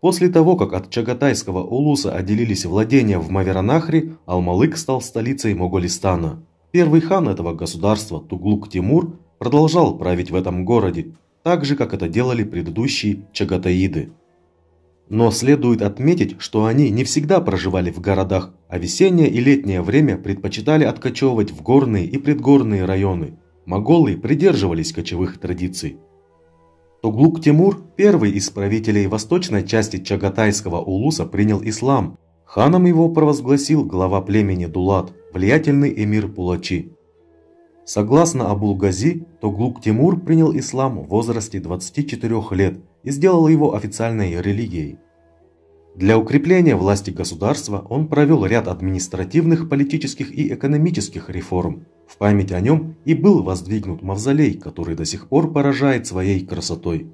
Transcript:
После того, как от Чагатайского улуса отделились владения в Маверанахре, Алмалык стал столицей Моголистана. Первый хан этого государства, Туглук Тимур, продолжал править в этом городе, так же, как это делали предыдущие чагатаиды. Но следует отметить, что они не всегда проживали в городах, а весеннее и летнее время предпочитали откочевывать в горные и предгорные районы. Моголы придерживались кочевых традиций. Тоглук Тимур, первый из правителей восточной части Чагатайского улуса, принял ислам. Ханом его провозгласил глава племени Дулат, влиятельный эмир Пулачи. Согласно Абулгази, Тоглук Тимур принял ислам в возрасте 24 лет и сделал его официальной религией. Для укрепления власти государства он провел ряд административных, политических и экономических реформ, в память о нем и был воздвигнут мавзолей, который до сих пор поражает своей красотой.